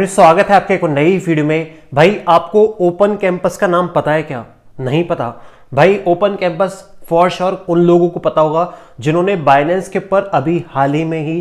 स्वागत है आपके एक नई वीडियो में भाई आपको ओपन कैंपस का नाम पता है क्या नहीं पता भाई ओपन कैंपस फॉर श्योर उन लोगों को पता होगा जिन्होंने बाइनेंस के ऊपर अभी हाल ही में ही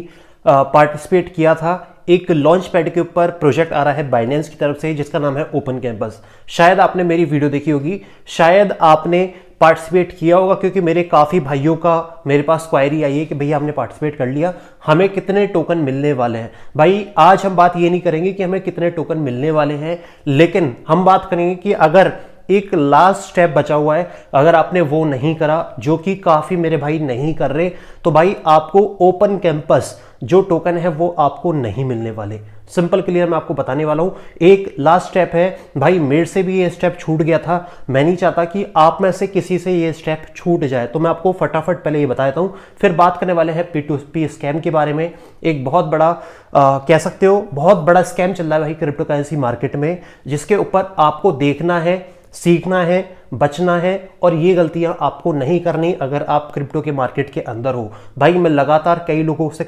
पार्टिसिपेट किया था एक लॉन्च पैड के ऊपर प्रोजेक्ट आ रहा है बाइनेंस की तरफ से जिसका नाम है ओपन कैंपस शायद आपने मेरी वीडियो देखी होगी शायद आपने पार्टिसिपेट किया होगा क्योंकि मेरे काफ़ी भाइयों का मेरे पास क्वायरी आई है कि भैया हमने पार्टिसिपेट कर लिया हमें कितने टोकन मिलने वाले हैं भाई आज हम बात ये नहीं करेंगे कि हमें कितने टोकन मिलने वाले हैं लेकिन हम बात करेंगे कि अगर एक लास्ट स्टेप बचा हुआ है अगर आपने वो नहीं करा जो कि काफ़ी मेरे भाई नहीं कर रहे तो भाई आपको ओपन कैंपस जो टोकन है वो आपको नहीं मिलने वाले सिंपल क्लियर मैं आपको बताने वाला हूँ एक लास्ट स्टेप है भाई मेरे से भी ये स्टेप छूट गया था मैं नहीं चाहता कि आप में से किसी से ये स्टेप छूट जाए तो मैं आपको फटाफट पहले ये बता देता हूँ फिर बात करने वाले हैं पी टू पी स्कैम के बारे में एक बहुत बड़ा आ, कह सकते हो बहुत बड़ा स्कैम चल रहा है भाई क्रिप्टो करेंसी मार्केट में जिसके ऊपर आपको देखना है सीखना है बचना है और ये गलतियां आपको नहीं करनी अगर आप क्रिप्टो के मार्केट के अंदर हो भाई मैं लगातार कई लोगों से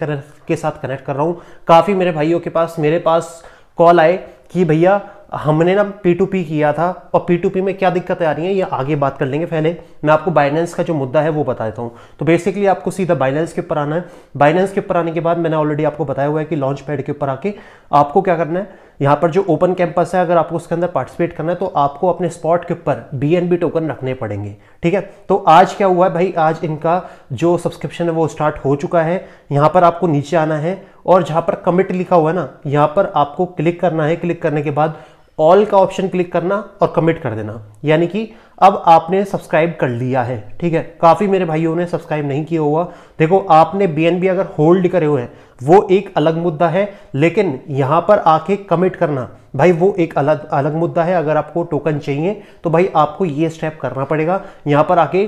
के साथ कनेक्ट कर रहा हूँ काफ़ी मेरे भाइयों के पास मेरे पास कॉल आए कि भैया हमने ना पी टू पी किया था और पी टू पी में क्या दिक्कतें आ रही हैं ये आगे बात कर लेंगे पहले मैं आपको बाइनेंस का जो मुद्दा है वो बता देता हूँ तो बेसिकली आपको सीधा बाइनेंस के ऊपर आना है बाइनेंस के ऊपर आने के बाद मैंने ऑलरेडी आपको बताया हुआ है कि लॉन्च पैड के ऊपर आके आपको क्या करना है यहाँ पर जो ओपन कैंपस है अगर आपको उसके अंदर पार्टिसिपेट करना है तो आपको अपने स्पॉट के ऊपर बी टोकन रखने पड़ेंगे ठीक है तो आज क्या हुआ है भाई आज इनका जो सब्सक्रिप्शन है वो स्टार्ट हो चुका है यहाँ पर आपको नीचे आना है और जहाँ पर कमिट लिखा हुआ है ना यहाँ पर आपको क्लिक करना है क्लिक करने के बाद ऑल का ऑप्शन क्लिक करना और कमिट कर देना यानी कि अब आपने सब्सक्राइब कर लिया है ठीक है काफ़ी मेरे भाइयों ने सब्सक्राइब नहीं किया हुआ देखो आपने बी अगर होल्ड करे हुए हैं वो एक अलग मुद्दा है लेकिन यहाँ पर आके कमिट करना भाई वो एक अलग अलग मुद्दा है अगर आपको टोकन चाहिए तो भाई आपको ये स्टेप करना पड़ेगा यहाँ पर आके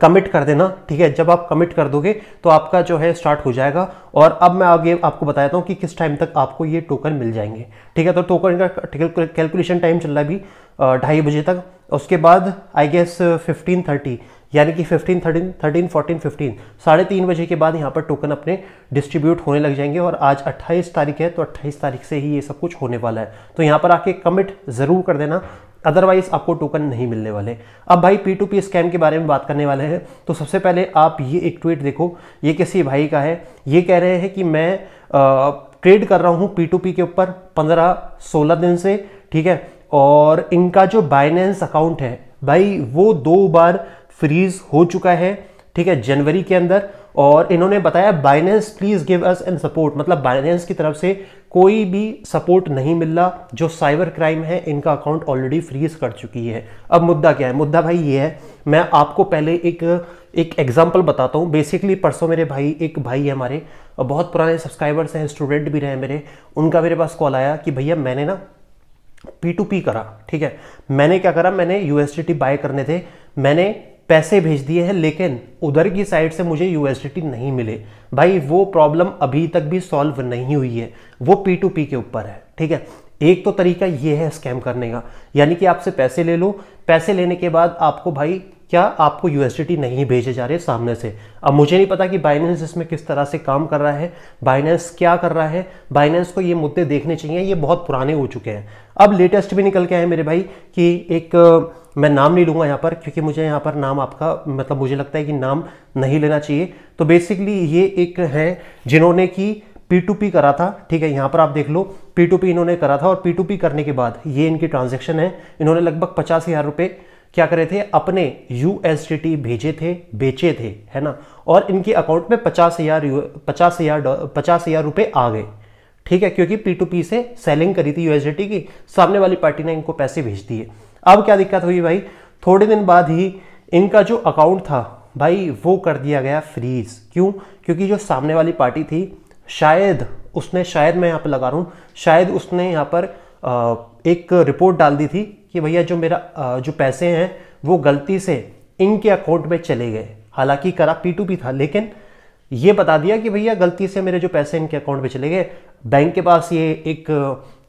कमिट कर देना ठीक है जब आप कमिट कर दोगे तो आपका जो है स्टार्ट हो जाएगा और अब मैं आगे आपको बताता हूँ कि किस टाइम तक आपको ये टोकन मिल जाएंगे ठीक है तो टोकन का कैलकुलेशन टाइम चल रहा है अभी ढाई बजे तक उसके बाद आई गेस फिफ्टीन थर्टी यानी कि 15, 13, 13, 14, 15 साढ़े तीन बजे के बाद यहाँ पर टोकन अपने डिस्ट्रीब्यूट होने लग जाएंगे और आज 28 तारीख है तो 28 तारीख से ही ये सब कुछ होने वाला है तो यहाँ पर आके कमिट ज़रूर कर देना अदरवाइज आपको टोकन नहीं मिलने वाले अब भाई पी टू पी स्कैम के बारे में बात करने वाले हैं तो सबसे पहले आप ये एक ट्वीट देखो ये किसी भाई का है ये कह रहे हैं कि मैं ट्रेड कर रहा हूँ पी टू पी के ऊपर पंद्रह सोलह दिन से ठीक है और इनका जो बाइनेंस अकाउंट है भाई वो दो बार फ्रीज हो चुका है ठीक है जनवरी के अंदर और इन्होंने बताया Binance please give us an support मतलब बाइनेंस की तरफ से कोई भी सपोर्ट नहीं मिल रहा जो साइबर क्राइम है इनका अकाउंट ऑलरेडी फ्रीज कर चुकी है अब मुद्दा क्या है मुद्दा भाई ये है मैं आपको पहले एक एक एग्जाम्पल बताता हूँ बेसिकली परसों मेरे भाई एक भाई है हमारे बहुत पुराने सब्सक्राइबर्स हैं स्टूडेंट भी रहे मेरे उनका मेरे पास कॉल आया कि भैया मैंने ना पी टू पी करा ठीक है मैंने क्या करा मैंने यू बाय करने थे मैंने पैसे भेज दिए हैं लेकिन उधर की साइड से मुझे यूएसडीटी नहीं मिले भाई वो प्रॉब्लम अभी तक भी सॉल्व नहीं हुई है वो पी टू पी के ऊपर है ठीक है एक तो तरीका ये है स्कैम करने का यानी कि आपसे पैसे ले लो पैसे लेने के बाद आपको भाई क्या आपको यूएसडीटी नहीं भेजे जा रहे सामने से अब मुझे नहीं पता कि बाइनेंस इसमें किस तरह से काम कर रहा है बाइनेंस क्या कर रहा है बाइनेंस को ये मुद्दे देखने चाहिए ये बहुत पुराने हो चुके हैं अब लेटेस्ट भी निकल के आए मेरे भाई कि एक मैं नाम नहीं लूंगा यहाँ पर क्योंकि मुझे यहाँ पर नाम आपका मतलब मुझे लगता है कि नाम नहीं लेना चाहिए तो बेसिकली ये एक है जिन्होंने कि पी टू पी करा था ठीक है यहाँ पर आप देख लो पी टू पी इन्होंने करा था और पी टू पी करने के बाद ये इनकी ट्रांजेक्शन है इन्होंने लगभग पचास हज़ार रुपये क्या करे थे अपने यू भेजे थे बेचे थे है ना और इनके अकाउंट में पचास हजार पचास हजार पचास हजार रुपये आ गए ठीक है क्योंकि पी टू पी से सेलिंग करी थी यूएसडीटी की सामने वाली पार्टी ने इनको पैसे भेज दिए अब क्या दिक्कत हुई भाई थोड़े दिन बाद ही इनका जो अकाउंट था भाई वो कर दिया गया फ्रीज क्यों क्योंकि जो सामने वाली पार्टी थी शायद उसने शायद मैं यहाँ पर लगा रहा हूँ शायद उसने यहाँ पर एक रिपोर्ट डाल दी थी कि भैया जो मेरा जो पैसे हैं वो गलती से इनके अकाउंट में चले गए हालांकि करा पी टू पी था लेकिन ये बता दिया कि भैया गलती से मेरे जो पैसे इनके अकाउंट में चले गए बैंक के पास ये एक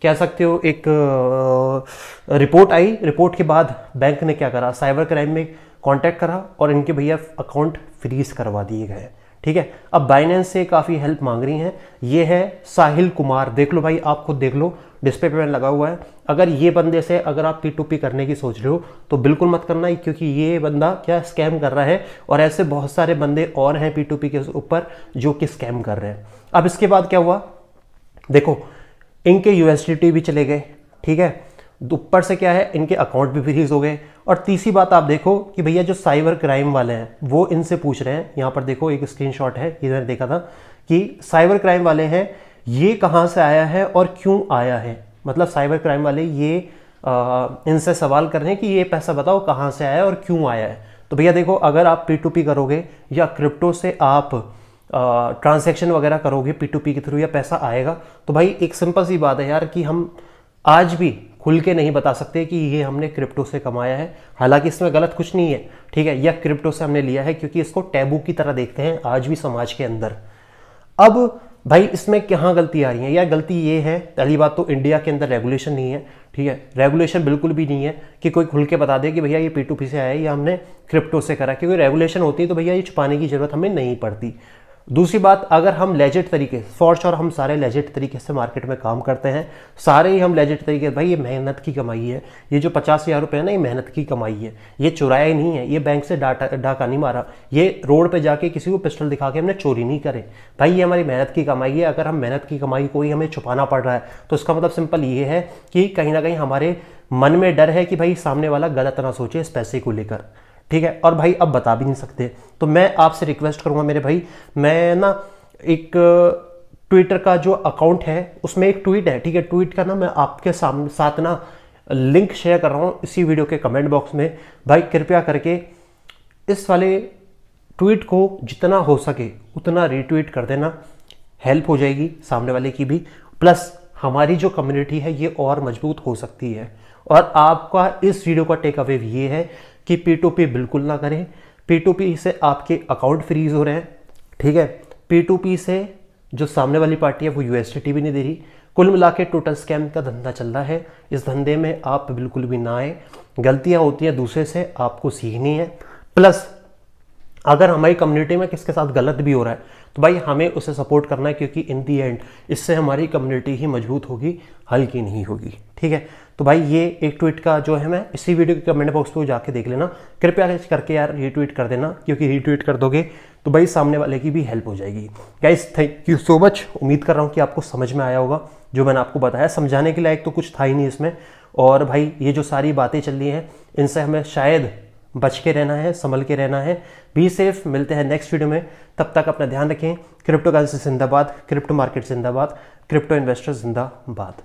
कह सकते हो एक रिपोर्ट आई रिपोर्ट के बाद बैंक ने क्या करा साइबर क्राइम में कांटेक्ट करा और इनके भैया अकाउंट फ्रीज करवा दिए गए ठीक है अब बाइनेंस से काफ़ी हेल्प मांग रही हैं ये है साहिल कुमार देख लो भाई आप खुद देख लो डिस्प्ले पे मैंने लगा हुआ है अगर ये बंदे से अगर आप पी टू पी करने की सोच रहे हो तो बिल्कुल मत करना क्योंकि ये बंदा क्या स्कैम कर रहा है और ऐसे बहुत सारे बंदे और हैं पी टू पी के ऊपर जो कि स्कैम कर रहे हैं अब इसके बाद क्या हुआ देखो इनके यू भी चले गए ठीक है ऊपर से क्या है इनके अकाउंट भी फ्रीज हो गए और तीसरी बात आप देखो कि भैया जो साइबर क्राइम वाले हैं वो इनसे पूछ रहे हैं यहाँ पर देखो एक स्क्रीनशॉट है इधर देखा था कि साइबर क्राइम वाले हैं ये कहाँ से आया है और क्यों आया है मतलब साइबर क्राइम वाले ये इनसे सवाल कर रहे हैं कि ये पैसा बताओ कहाँ से आया है और क्यों आया है तो भैया देखो अगर आप पी टू पी करोगे या क्रिप्टो से आप ट्रांजेक्शन वगैरह करोगे पी टू पी के थ्रू या पैसा आएगा तो भाई एक सिंपल सी बात है यार कि हम आज भी खुल के नहीं बता सकते कि ये हमने क्रिप्टो से कमाया है हालांकि इसमें गलत कुछ नहीं है ठीक है यह क्रिप्टो से हमने लिया है क्योंकि इसको टैबू की तरह देखते हैं आज भी समाज के अंदर अब भाई इसमें कहाँ गलती आ रही है या गलती ये है पहली बात तो इंडिया के अंदर रेगुलेशन नहीं है ठीक है रेगुलेशन बिल्कुल भी नहीं है कि कोई खुल के बता दे कि भैया ये पी टू पी से आया है या हमने क्रिप्टो से करा क्योंकि रेगुलेशन होती है तो भैया ये छुपाने की ज़रूरत हमें नहीं पड़ती दूसरी बात अगर हम लेजिट तरीके फॉर श्योर हम सारे लेजिट तरीके से मार्केट में काम करते हैं सारे ही हम लेजिट तरीके भाई ये मेहनत की कमाई है ये जो पचास हज़ार रुपये है ना ये मेहनत की कमाई है ये चुराया ही नहीं है ये बैंक से डाटा डाका नहीं मारा ये रोड पे जाके किसी को पिस्टल दिखा के हमने चोरी नहीं करे भाई ये हमारी मेहनत की कमाई है अगर हम मेहनत की कमाई को ही हमें छुपाना पड़ रहा है तो इसका मतलब सिंपल ये है कि कहीं ना कहीं हमारे मन में डर है कि भाई सामने वाला गलत ना सोचे इस पैसे को लेकर ठीक है और भाई अब बता भी नहीं सकते तो मैं आपसे रिक्वेस्ट करूँगा मेरे भाई मैं ना एक ट्विटर का जो अकाउंट है उसमें एक ट्वीट है ठीक है ट्वीट का ना मैं आपके सामने साथ ना लिंक शेयर कर रहा हूँ इसी वीडियो के कमेंट बॉक्स में भाई कृपया करके इस वाले ट्वीट को जितना हो सके उतना रीट्वीट कर देना हेल्प हो जाएगी सामने वाले की भी प्लस हमारी जो कम्युनिटी है ये और मजबूत हो सकती है और आपका इस वीडियो का टेक अवे ये है कि पी टू पी बिल्कुल ना करें पी टू पी से आपके अकाउंट फ्रीज हो रहे हैं ठीक है पी टू पी से जो सामने वाली पार्टी है वो टी भी नहीं दे रही कुल मिला के टोटल स्कैम का धंधा चल रहा है इस धंधे में आप बिल्कुल भी ना आए गलतियाँ होती हैं दूसरे से आपको सीखनी है प्लस अगर हमारी कम्युनिटी में किसके साथ गलत भी हो रहा है तो भाई हमें उसे सपोर्ट करना है क्योंकि इन दी एंड इससे हमारी कम्युनिटी ही मजबूत होगी हल्की नहीं होगी ठीक है तो भाई ये एक ट्वीट का जो है मैं इसी वीडियो के कमेंट बॉक्स पर जाके देख लेना कृपया करके यार रीट्वीट कर देना क्योंकि रीट्वीट कर दोगे तो भाई सामने वाले की भी हेल्प हो जाएगी guys thank you so much उम्मीद कर रहा हूँ कि आपको समझ में आया होगा जो मैंने आपको बताया समझाने के लायक तो कुछ था ही नहीं इसमें और भाई ये जो सारी बातें चल रही हैं इनसे हमें शायद बच के रहना है संभल के रहना है बी सेफ मिलते हैं नेक्स्ट वीडियो में तब तक अपना ध्यान रखें क्रिप्टो करेंसी जिंदाबाद क्रिप्टो मार्केट जिंदाबाद क्रिप्टो इन्वेस्टर जिंदाबाद